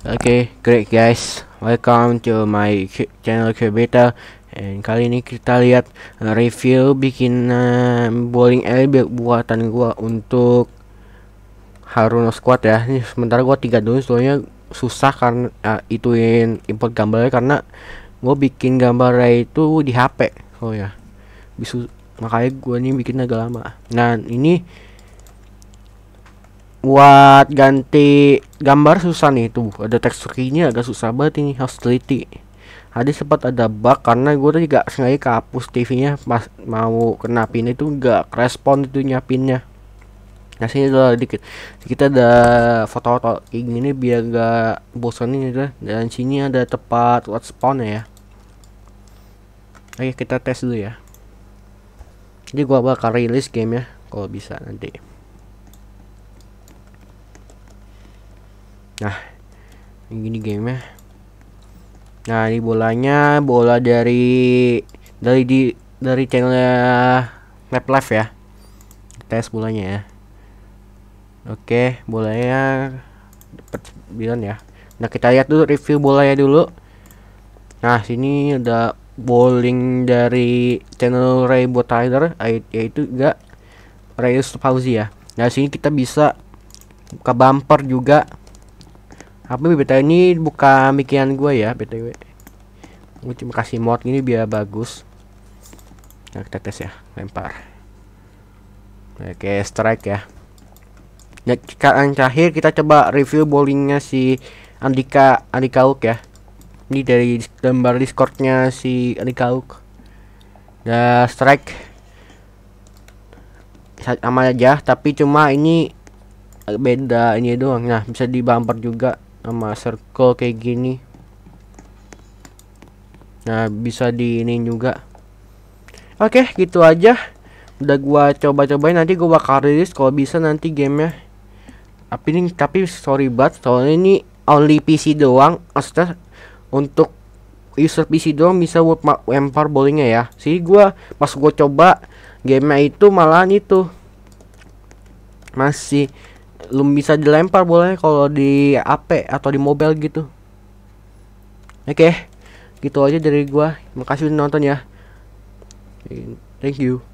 Oke, okay, great guys. Welcome to my channel Creator. And kali ini kita lihat uh, review bikin uh, bowling alley buatan gua untuk Haruno Squad ya. Ini sementara gua tiga dulu soalnya susah karena uh, ituin import gambarnya karena gua bikin gambarnya itu di HP. Oh ya. Bisu makanya gua ni bikin agak lama. Nah, ini buat ganti gambar susah nih tuh ada teksturnya agak susah banget ini harus teliti tadi sempat ada bug karena gue tadi gak sengaja kehapus TV-nya pas mau kena pin itu gak respon itu nyapinnya nah sini udah dikit kita ada foto-foto ini gini biar gak bosanin gitu ya dan sini ada tepat buat spawn ya oke kita tes dulu ya jadi gua bakal rilis game ya kalau bisa nanti nah ini game ya nah ini bolanya bola dari dari di dari channelnya map live ya tes bolanya ya oke bolanya dapat bilang ya nah kita lihat dulu review bolanya dulu nah sini ada bowling dari channel Ray Botider yaitu juga Rayus Fauzi ya nah sini kita bisa ke bumper juga ini ya, beta ini buka mikian gue ya, btw. Gue cuma kasih mod ini biar bagus. Nah, kita tes ya, lempar. Oke, strike ya. Nah, sekarang terakhir kita coba review bowlingnya si Andika Andika Uk ya. Ini dari gambar Discordnya si Andika Uk. Nah, strike sama aja tapi cuma ini eh, beda ini doang nah bisa di bumper juga sama circle kayak gini nah bisa di ini juga oke okay, gitu aja udah gua coba-cobain nanti gua bakal rilis kalau bisa nanti gamenya tapi ini tapi sorry banget soalnya ini only PC doang maksudnya untuk user PC doang bisa buat wempar bowlingnya ya sih gua pas gua coba gamenya itu malahan itu masih lu bisa dilempar boleh kalau di AP atau di mobile gitu oke okay. gitu aja dari gua makasih udah nonton ya thank you